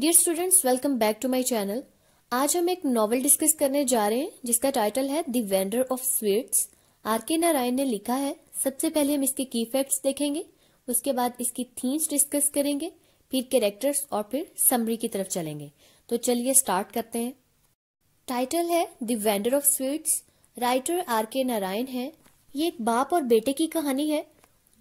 dear students welcome back to my channel आज हम एक नॉवल डिस्कस करने जा रहे हैं जिसका टाइटल है the vendor of sweets R K Narayan ने लिखा है सबसे पहले हम इसके की फैक्ट्स देखेंगे उसके बाद इसकी थीम्स डिस्कस करेंगे फिर कैरेक्टर्स और फिर समरी की तरफ चलेंगे तो चलिए स्टार्ट करते हैं टाइटल है the vendor of sweets writer R K Narayan है ये एक बाप और बेटे की कहानी है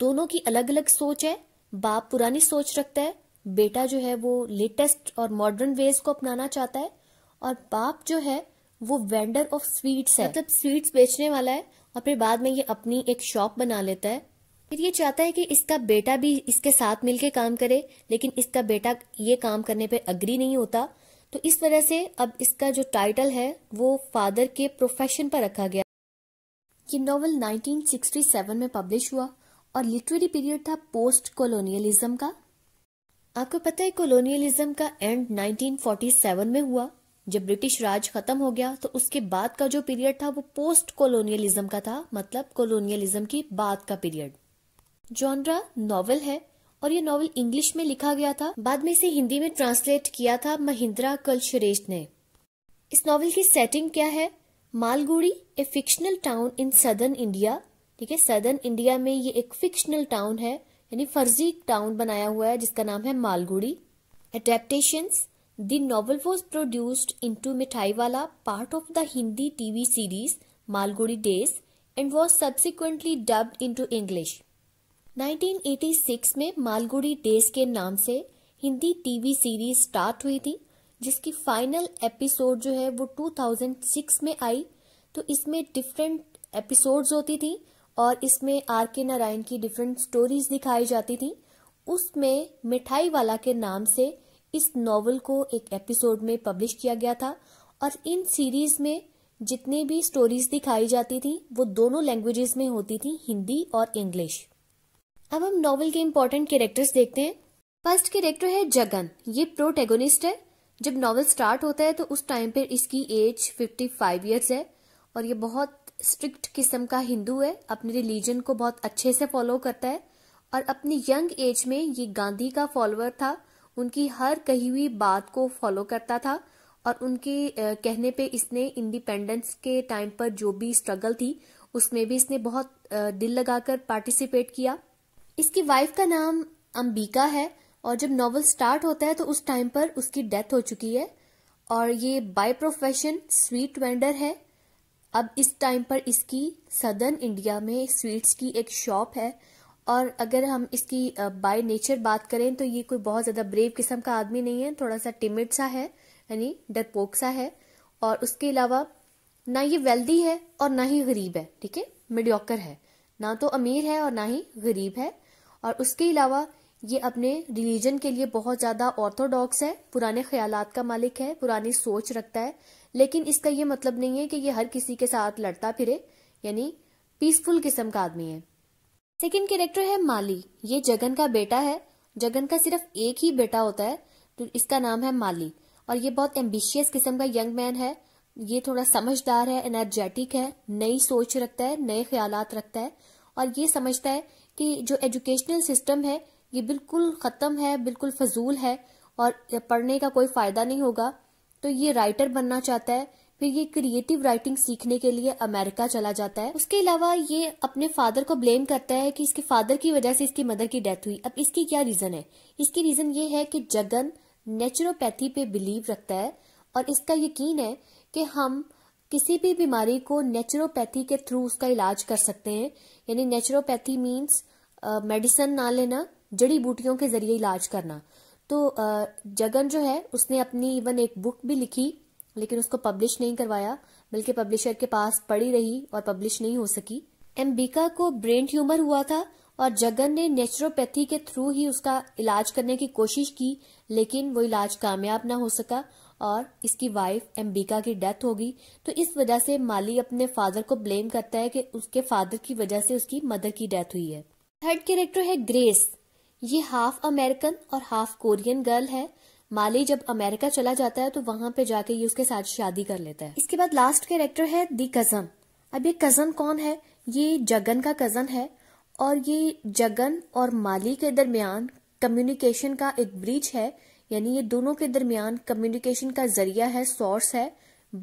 दोनों की अलग अलग सोच है बाप पुरानी सोच रखता है बेटा जो है वो लेटेस्ट और मॉडर्न वेज को अपनाना चाहता है और बाप जो है वो वेंडर ऑफ स्वीट्स है मतलब स्वीट्स बेचने वाला है और फिर बाद में ये अपनी एक शॉप बना लेता है फिर ये चाहता है कि इसका बेटा भी इसके साथ मिलके काम करे लेकिन इसका बेटा ये काम करने पर अग्री नहीं होता तो इस वजह से अब इसका जो टाइटल है वो फादर के प्रोफेशन पर रखा गया ये नॉवल 1967 में पब्लिश हुआ और लिटरेरी पीरियड था पोस्ट कॉलोनियलिज्म का आपको पता है कॉलोनियलिज्म का एंड 1947 में हुआ जब ब्रिटिश राज खत्म हो गया तो उसके बाद का जो पीरियड था वो पोस्ट कॉलोनियलिज्म का था मतलब कॉलोनियलिज्म की बाद का पीरियड जॉनरा नॉवल है और ये नॉवल इंग्लिश में लिखा गया था बाद में इसे हिंदी में ट्रांसलेट किया था महिंद्रा कलशरेश ने इस नॉवल की सेटिंग क्या है Malgudi a fictional town in southern India ठीक है सदर्न इंडिया में ये एक फिक्शनल टाउन है यानी फर्जी टाउन बनाया हुआ है जिसका नाम है Malgudi adaptations the novel was produced into Mithai Wala part of the Hindi TV series Malgudi days and was subsequently dubbed into English nineteen eighty six में मालगुड़ी डेज के नाम से हिंदी टीवी सीरीज स्टार्ट हुई थी जिसकी फाइनल एपिसोड जो है वो टू थाउजेंड सिक्स में आई तो इसमें डिफरेंट एपिसोड होती थी और इसमें आर के नारायण की डिफरेंट स्टोरीज दिखाई जाती थी उसमें मिठाई वाला के नाम से इस नावल को एक एपिसोड में पब्लिश किया गया था और इन सीरीज में जितनी भी स्टोरीज दिखाई जाती थी वो दोनों लैंग्वेजेस में होती थी हिंदी और इंग्लिश अब हम नॉवल के इम्पोर्टेंट कैरेक्टर्स देखते हैं फर्स्ट कैरेक्टर है जगन ये प्रोटेगोनिस्ट है जब नॉवल स्टार्ट होता है तो उस टाइम पर इसकी एज 55 फाइव है और ये बहुत स्ट्रिक्ट किस्म का हिंदू है अपने रिलीजन को बहुत अच्छे से फॉलो करता है और अपनी यंग एज में ये गांधी का फॉलोअर था उनकी हर कही हुई बात को फॉलो करता था और उनके कहने पे इसने इंडिपेंडेंस के टाइम पर जो भी स्ट्रगल थी उसमें भी इसने बहुत दिल लगाकर पार्टिसिपेट किया इसकी वाइफ का नाम अंबिका है और जब नॉवल स्टार्ट होता है तो उस टाइम पर उसकी डेथ हो चुकी है और ये बाय प्रोफेशन स्वीट वेंडर है अब इस टाइम पर इसकी सदर्न इंडिया में स्वीट्स की एक शॉप है और अगर हम इसकी बाय नेचर बात करें तो ये कोई बहुत ज़्यादा ब्रेव किस्म का आदमी नहीं है थोड़ा सा टिमिट सा है यानी डरपोक सा है और उसके अलावा ना ये वेल्दी है और ना ही गरीब है ठीक है मिडियोकर है ना तो अमीर है और ना ही गरीब है और उसके अलावा ये अपने रिलीजन के लिए बहुत ज़्यादा ऑर्थोडॉक्स है पुराने ख्याल का मालिक है पुरानी सोच रखता है लेकिन इसका ये मतलब नहीं है कि ये हर किसी के साथ लड़ता फिरे यानी पीसफुल किस्म का आदमी है सेकंड कैरेक्टर है माली ये जगन का बेटा है जगन का सिर्फ एक ही बेटा होता है तो इसका नाम है माली और ये बहुत एम्बिशियस किस्म का यंग मैन है ये थोड़ा समझदार है एनर्जेटिक है नई सोच रखता है नए ख्याल रखता है और ये समझता है कि जो एजुकेशनल सिस्टम है ये बिल्कुल ख़त्म है बिल्कुल फजूल है और पढ़ने का कोई फ़ायदा नहीं होगा तो ये राइटर बनना चाहता है फिर ये क्रिएटिव राइटिंग सीखने के लिए अमेरिका चला जाता है उसके अलावा ये अपने फादर को ब्लेम करता है कि इसके फादर की वजह से इसकी मदर की डेथ हुई अब इसकी क्या रीजन है इसकी रीजन ये है कि जगन नेचुरोपैथी पे बिलीव रखता है और इसका यकीन है कि हम किसी भी बीमारी को नेचुरोपैथी के थ्रू उसका इलाज कर सकते हैं यानी नेचुरोपैथी मीन्स मेडिसिन ना लेना जड़ी बूटियों के जरिए इलाज करना तो जगन जो है उसने अपनी इवन एक बुक भी लिखी लेकिन उसको पब्लिश नहीं करवाया बल्कि पब्लिशर के पास पड़ी रही और पब्लिश नहीं हो सकी एम्बिका को ब्रेन ट्यूमर हुआ था और जगन ने नेचुरोपैथी के थ्रू ही उसका इलाज करने की कोशिश की लेकिन वो इलाज कामयाब ना हो सका और इसकी वाइफ एम्बिका की डेथ होगी तो इस वजह से माली अपने फादर को ब्लेम करता है कि उसके फादर की वजह से उसकी मदर की डेथ हुई है थर्ड कैरेक्टर है ग्रेस ये हाफ अमेरिकन और हाफ कोरियन गर्ल है माली जब अमेरिका चला जाता है तो वहां पे जाके ये उसके साथ शादी कर लेता है इसके बाद लास्ट कैरेक्टर है दी कजन अब ये कजन कौन है ये जगन का कजन है और ये जगन और माली के दरमियान कम्युनिकेशन का एक ब्रिज है यानी ये दोनों के दरमियान कम्युनिकेशन का जरिया है सोर्स है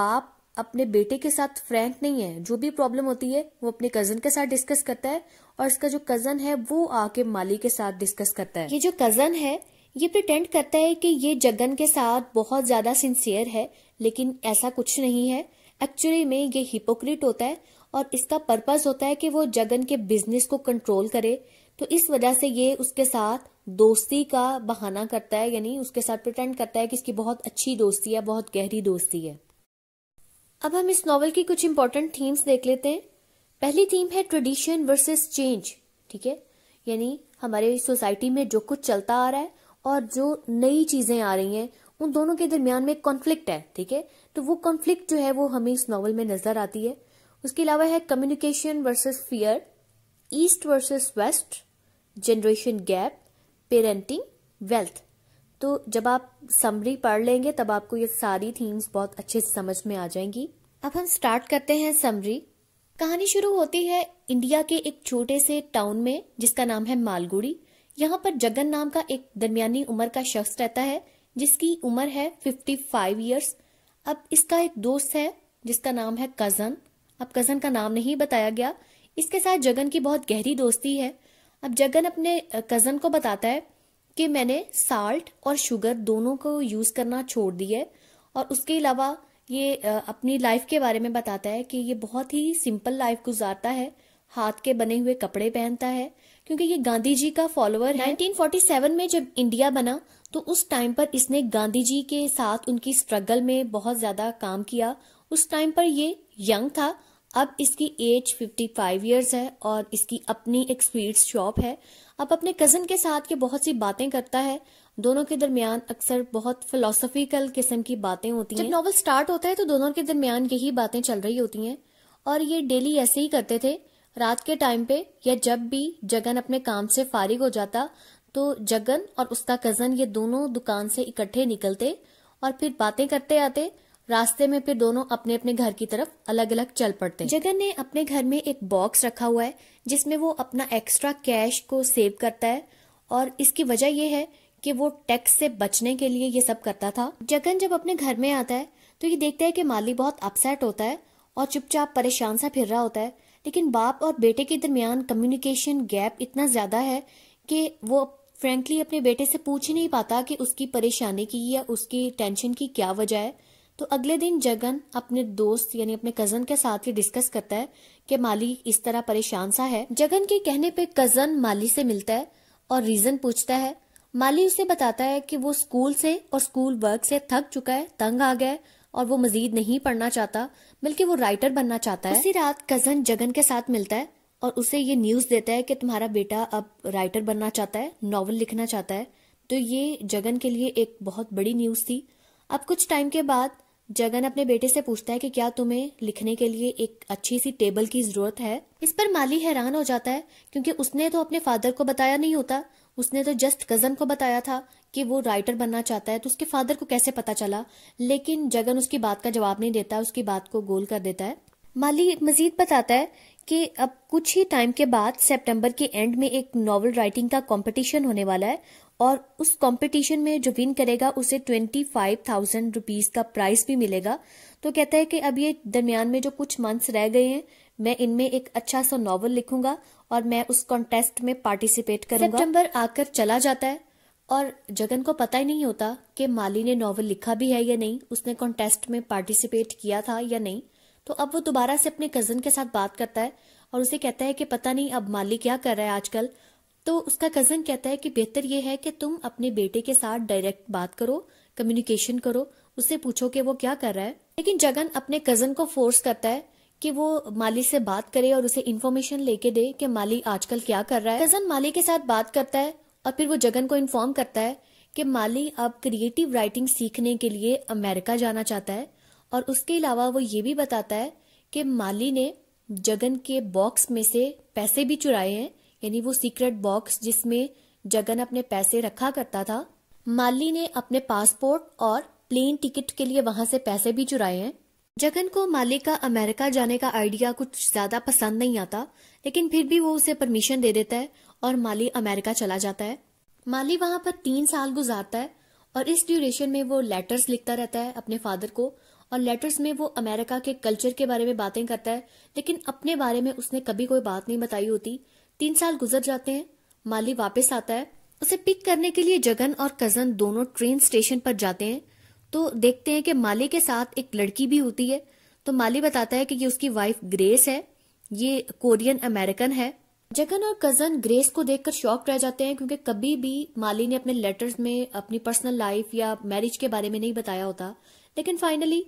बाप अपने बेटे के साथ फ्रेंक नहीं है जो भी प्रॉब्लम होती है वो अपने कजन के साथ डिस्कस करता है और इसका जो कजन है वो आके माली के साथ डिस्कस करता है ये जो कजन है ये प्रिटेंड करता है कि ये जगन के साथ बहुत ज्यादा सिंसियर है लेकिन ऐसा कुछ नहीं है एक्चुअली में ये हिपोक्रिट होता है और इसका पर्पज होता है कि वो जगन के बिजनेस को कंट्रोल करे तो इस वजह से ये उसके साथ दोस्ती का बहाना करता है यानी उसके साथ प्रिटेंड करता है कि इसकी बहुत अच्छी दोस्ती है बहुत गहरी दोस्ती है अब हम इस नॉवल की कुछ इंपॉर्टेंट थीम्स देख लेते हैं पहली थीम है ट्रेडिशन वर्सेस चेंज ठीक है यानी हमारे सोसाइटी में जो कुछ चलता आ रहा है और जो नई चीजें आ रही हैं उन दोनों के दरमियान में कॉन्फ्लिक्ट है ठीक है तो वो कॉन्फ्लिक्ट जो है वो हमें इस नॉवल में नजर आती है उसके अलावा है communication versus fear east versus west generation gap parenting wealth तो जब आप समरी पढ़ लेंगे तब आपको ये सारी थीम्स बहुत अच्छे से समझ में आ जाएंगी अब हम स्टार्ट करते हैं समरी कहानी शुरू होती है इंडिया के एक छोटे से टाउन में जिसका नाम है मालगुड़ी यहाँ पर जगन नाम का एक दरमियानी उम्र का शख्स रहता है जिसकी उम्र है फिफ्टी फाइव ईयर्स अब इसका एक दोस्त है जिसका नाम है कजन अब कजन का नाम नहीं बताया गया इसके साथ जगन की बहुत गहरी दोस्ती है अब जगन अपने कजन को बताता है कि मैंने साल्ट और शुगर दोनों को यूज़ करना छोड़ दिया है और उसके अलावा ये अपनी लाइफ के बारे में बताता है कि ये बहुत ही सिंपल लाइफ गुजारता है हाथ के बने हुए कपड़े पहनता है क्योंकि ये गांधी जी का फॉलोअर है 1947 में जब इंडिया बना तो उस टाइम पर इसने गांधी जी के साथ उनकी स्ट्रगल में बहुत ज्यादा काम किया उस टाइम पर ये यंग था अब इसकी एज 55 इयर्स है और इसकी अपनी एक स्वीट शॉप है अब अपने कज़न के साथ ये बहुत सी बातें करता है दोनों के दरमियान अक्सर बहुत फिलोसफिकल किस्म की बातें होती हैं जब नॉवल स्टार्ट होता है तो दोनों के दरमियान यही बातें चल रही होती हैं और ये डेली ऐसे ही करते थे रात के टाइम पे या जब भी जगन अपने काम से फारिग हो जाता तो जगन और उसका कज़न ये दोनों दुकान से इकट्ठे निकलते और फिर बातें करते आते रास्ते में फिर दोनों अपने अपने घर की तरफ अलग अलग चल पड़ते हैं जगन ने अपने घर में एक बॉक्स रखा हुआ है जिसमें वो अपना एक्स्ट्रा कैश को सेव करता है और इसकी वजह यह है कि वो टैक्स से बचने के लिए ये सब करता था जगन जब अपने घर में आता है तो ये देखता है कि माली बहुत अपसेट होता है और चुपचाप परेशान सा फिर रहा होता है लेकिन बाप और बेटे के दरमियान कम्युनिकेशन गैप इतना ज्यादा है कि वो फ्रेंकली अपने बेटे से पूछ ही नहीं पाता कि उसकी परेशानी की या उसकी टेंशन की क्या वजह है तो अगले दिन जगन अपने दोस्त यानी अपने कजन के साथ ये डिस्कस करता है कि माली इस तरह परेशान सा है जगन के कहने पे कजन माली से मिलता है और रीजन पूछता है माली उसे बताता है कि वो स्कूल से और स्कूल वर्क से थक चुका है तंग आ गया है और वो मजीद नहीं पढ़ना चाहता बल्कि वो राइटर बनना चाहता है उसी रात कजन जगन के साथ मिलता है और उसे ये न्यूज देता है कि तुम्हारा बेटा अब राइटर बनना चाहता है नॉवल लिखना चाहता है तो ये जगन के लिए एक बहुत बड़ी न्यूज थी अब कुछ टाइम के बाद जगन अपने बेटे से पूछता है कि क्या तुम्हें लिखने के लिए एक अच्छी सी टेबल की जरूरत है इस पर माली हैरान हो जाता है क्योंकि उसने तो अपने फादर को बताया नहीं होता उसने तो जस्ट कजन को बताया था कि वो राइटर बनना चाहता है तो उसके फादर को कैसे पता चला लेकिन जगन उसकी बात का जवाब नहीं देता उसकी बात को गोल कर देता है माली मजीद बताता है कि अब कुछ ही टाइम के बाद सितंबर के एंड में एक नॉवल राइटिंग का कंपटीशन होने वाला है और उस कंपटीशन में जो विन करेगा उसे ट्वेंटी फाइव थाउजेंड रुपीज का प्राइस भी मिलेगा तो कहता है कि अब ये दरमियान में जो कुछ मंथ्स रह गए हैं मैं इनमें एक अच्छा सा नॉवल लिखूंगा और मैं उस कॉन्टेस्ट में पार्टिसिपेट करूंगा सितंबर आकर चला जाता है और जगन को पता ही नहीं होता कि माली ने नॉवल लिखा भी है या नहीं उसने कॉन्टेस्ट में पार्टिसिपेट किया था या नहीं तो अब वो दोबारा से अपने कजन के साथ बात करता है और उसे कहता है कि पता नहीं अब माली क्या कर रहा है आजकल तो उसका कजन कहता है कि बेहतर यह है कि तुम अपने बेटे के साथ डायरेक्ट बात करो कम्युनिकेशन करो उससे पूछो कि वो क्या कर रहा है लेकिन जगन अपने कजन को फोर्स करता है कि वो माली से बात करे और उसे इन्फॉर्मेशन लेके दे कि माली आजकल क्या कर रहा है कजन माली के साथ बात करता है और फिर वो जगन को इन्फॉर्म करता है कि माली अब क्रिएटिव राइटिंग सीखने के लिए अमेरिका जाना चाहता है और उसके अलावा वो ये भी बताता है कि माली ने जगन के बॉक्स में से पैसे भी चुराए हैं यानी वो सीक्रेट बॉक्स जिसमें जगन अपने पैसे रखा करता था माली ने अपने पासपोर्ट और प्लेन टिकट के लिए वहां से पैसे भी चुराए हैं जगन को माली का अमेरिका जाने का आइडिया कुछ ज्यादा पसंद नहीं आता लेकिन फिर भी वो उसे परमिशन दे देता है और माली अमेरिका चला जाता है माली वहां पर तीन साल गुजारता है और इस ड्यूरेशन में वो लेटर्स लिखता रहता है अपने फादर को और लेटर्स में वो अमेरिका के कल्चर के बारे में बातें करता है लेकिन अपने बारे में उसने कभी कोई बात नहीं बताई होती तीन साल गुजर जाते हैं माली वापस आता है उसे पिक करने के लिए जगन और कजन दोनों ट्रेन स्टेशन पर जाते हैं तो देखते हैं कि माली के साथ एक लड़की भी होती है तो माली बताता है कि ये उसकी वाइफ ग्रेस है ये कोरियन अमेरिकन है जगन और कजन ग्रेस को देखकर शॉक रह जाते हैं क्योंकि कभी भी माली ने अपने लेटर्स में अपनी पर्सनल लाइफ या मैरिज के बारे में नहीं बताया होता लेकिन फाइनली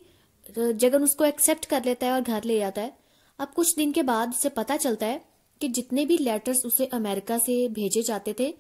जगन उसको एक्सेप्ट कर लेता है और घर ले जाता है अब कुछ दिन के बाद उसे पता चलता है कि जितने भी लेटर्स उसे अमेरिका से भेजे जाते थे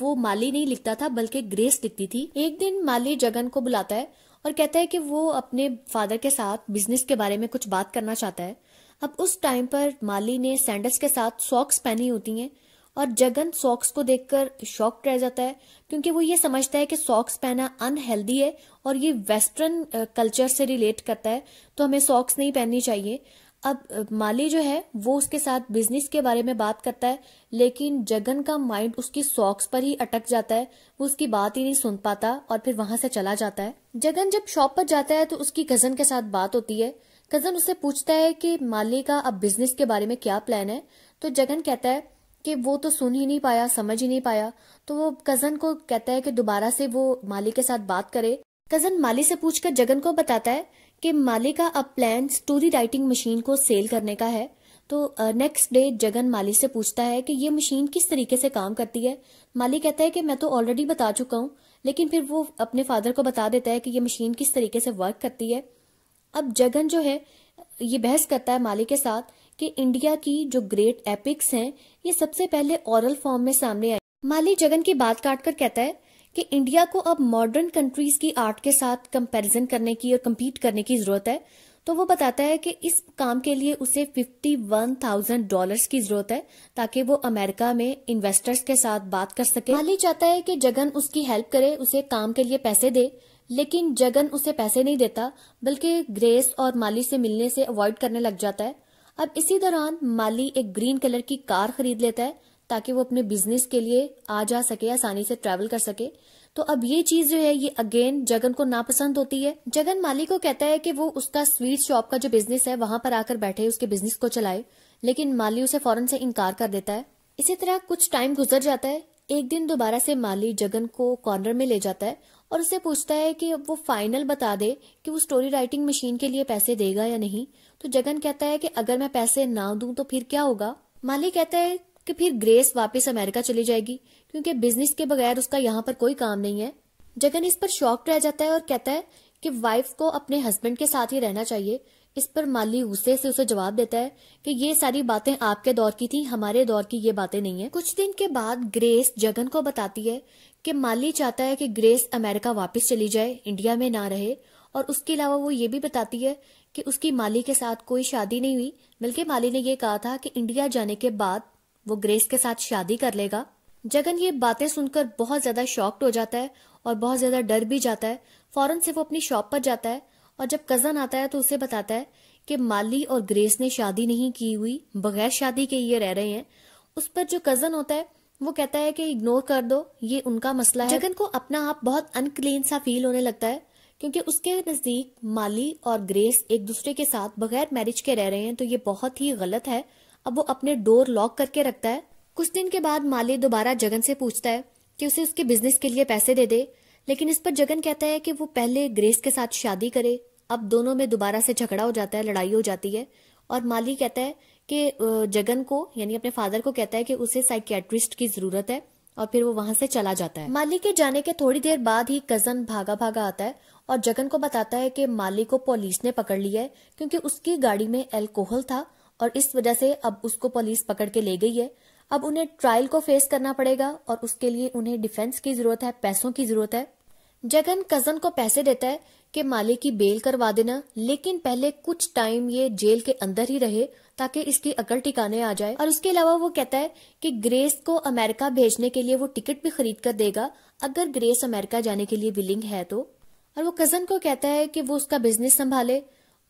वो माली नहीं लिखता था बल्कि ग्रेस लिखती थी एक दिन माली जगन को बुलाता है और कहता है कि वो अपने फादर के साथ बिजनेस के बारे में कुछ बात करना चाहता है अब उस टाइम पर माली ने सैंडल्स के साथ सॉक्स पहनी होती हैं और जगन सॉक्स को देखकर शॉक रह जाता है क्योंकि वो ये समझता है कि सॉक्स पहना अनहेल्दी है और ये वेस्टर्न कल्चर से रिलेट करता है तो हमें सॉक्स नहीं पहननी चाहिए अब माली जो है वो उसके साथ बिजनेस के बारे में बात करता है लेकिन जगन का माइंड उसकी सॉक्स पर ही अटक जाता है वो उसकी बात ही नहीं सुन पाता और फिर वहां से चला जाता है जगन जब शॉप पर जाता है तो उसकी कजन के साथ बात होती है कजन उससे पूछता है कि माली का अब बिजनेस के बारे में क्या प्लान है तो जगन कहता है कि वो तो सुन ही नहीं पाया समझ ही नहीं पाया तो वो कजन को कहता है कि दोबारा से वो माली के साथ बात करे कजन माली से पूछकर जगन को बताता है कि माले का अब प्लान स्टोरी राइटिंग मशीन को सेल करने का है तो next uh, day Jagan Mali से पूछता है कि ये मशीन किस तरीके से काम करती है माली कहता है कि मैं तो ऑलरेडी बता चुका हूँ लेकिन फिर वो अपने फादर को बता देता है कि ये मशीन किस तरीके से वर्क करती है अब जगन जो है ये बहस करता है माली के साथ कि इंडिया की जो ग्रेट एपिक्स हैं ये सबसे पहले ओरल फॉर्म में सामने आई माली जगन की बात काट कर कहता है कि इंडिया को अब मॉडर्न कंट्रीज की आर्ट के साथ कंपैरिजन करने की और कम्पीट करने की जरूरत है तो वो बताता है कि इस काम के लिए उसे फिफ्टी वन थाउजेंड डॉलर की जरूरत है ताकि वो अमेरिका में इन्वेस्टर्स के साथ बात कर सके माली चाहता है कि जगन उसकी हेल्प करे उसे काम के लिए पैसे दे लेकिन जगन उसे पैसे नहीं देता बल्कि ग्रेस और माली से मिलने से अवॉइड करने लग जाता है अब इसी दौरान माली एक ग्रीन कलर की कार खरीद लेता है ताकि वो अपने बिजनेस के लिए आ जा सके आसानी से ट्रैवल कर सके तो अब ये चीज जो है ये अगेन जगन को नापसंद होती है जगन माली को कहता है कि वो उसका स्वीट शॉप का जो बिजनेस है वहां पर आकर बैठे उसके बिजनेस को चलाए लेकिन माली उसे फौरन से इनकार कर देता है इसी तरह कुछ टाइम गुजर जाता है एक दिन दोबारा से माली जगन को कॉर्नर में ले जाता है और उसे पूछता है कि वो फाइनल बता दे कि वो स्टोरी राइटिंग मशीन के लिए पैसे देगा या नहीं तो जगन कहता है कि अगर मैं पैसे ना दूं तो फिर क्या होगा माली कहता है कि फिर ग्रेस वापस अमेरिका चली जाएगी क्योंकि बिजनेस के बगैर उसका यहाँ पर कोई काम नहीं है जगन इस पर शॉक्ड रह जाता है और कहता है कि वाइफ को अपने हस्बैंड के साथ ही रहना चाहिए इस पर माली गुस्से से उसे जवाब देता है कि ये सारी बातें आपके दौर की थी हमारे दौर की ये बातें नहीं है कुछ दिन के बाद ग्रेस जगन को बताती है कि माली चाहता है कि ग्रेस अमेरिका वापस चली जाए इंडिया में ना रहे और उसके अलावा वो ये भी बताती है कि उसकी माली के साथ कोई शादी नहीं हुई बल्कि माली ने ये कहा था कि इंडिया जाने के बाद वो ग्रेस के साथ शादी कर लेगा जगन ये बातें सुनकर बहुत ज्यादा शॉक्ड हो जाता है और बहुत ज्यादा डर भी जाता है फौरन से वो अपनी शॉप पर जाता है और जब कजन आता है तो उसे बताता है कि माली और ग्रेस ने शादी नहीं की हुई बगैर शादी के ये रह रहे हैं उस पर जो कजन होता है वो कहता है कि इग्नोर कर दो ये उनका मसला है जगन को अपना आप बहुत अनक्लीन सा फील होने लगता है क्योंकि उसके नजदीक माली और ग्रेस एक दूसरे के साथ बगैर मैरिज के रह रहे हैं तो ये बहुत ही गलत है अब वो अपने डोर लॉक करके रखता है कुछ दिन के बाद माली दोबारा जगन से पूछता है कि उसे उसके बिजनेस के लिए पैसे दे दे लेकिन इस पर जगन कहता है कि वो पहले ग्रेस के साथ शादी करे अब दोनों में दोबारा से झगड़ा हो जाता है लड़ाई हो जाती है और माली कहता है कि जगन को यानी अपने फादर को कहता है कि उसे साइकेट्रिस्ट की जरूरत है और फिर वो वहां से चला जाता है माली के जाने के थोड़ी देर बाद ही कजन भागा भागा आता है और जगन को बताता है कि माली को पुलिस ने पकड़ लिया है क्योंकि उसकी गाड़ी में एल्कोहल था और इस वजह से अब उसको पुलिस पकड़ के ले गई है अब उन्हें ट्रायल को फेस करना पड़ेगा और उसके लिए उन्हें डिफेंस की जरूरत है पैसों की जरूरत है जगन कजन को पैसे देता है कि माले की बेल करवा देना लेकिन पहले कुछ टाइम ये जेल के अंदर ही रहे ताकि इसकी अकल टिकाने आ जाए और उसके अलावा वो कहता है कि ग्रेस को अमेरिका भेजने के लिए वो टिकट भी खरीद कर देगा अगर ग्रेस अमेरिका जाने के लिए विलिंग है तो और वो कजन को कहता है कि वो उसका बिजनेस संभाले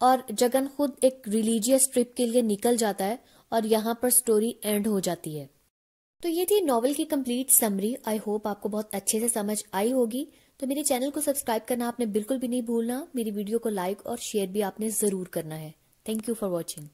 और जगन खुद एक रिलीजियस ट्रिप के लिए निकल जाता है और यहाँ पर स्टोरी एंड हो जाती है तो ये थी नॉवल की कंप्लीट समरी आई होप आपको बहुत अच्छे से समझ आई होगी तो मेरे चैनल को सब्सक्राइब करना आपने बिल्कुल भी नहीं भूलना मेरी वीडियो को लाइक और शेयर भी आपने जरूर करना है थैंक यू फॉर वॉचिंग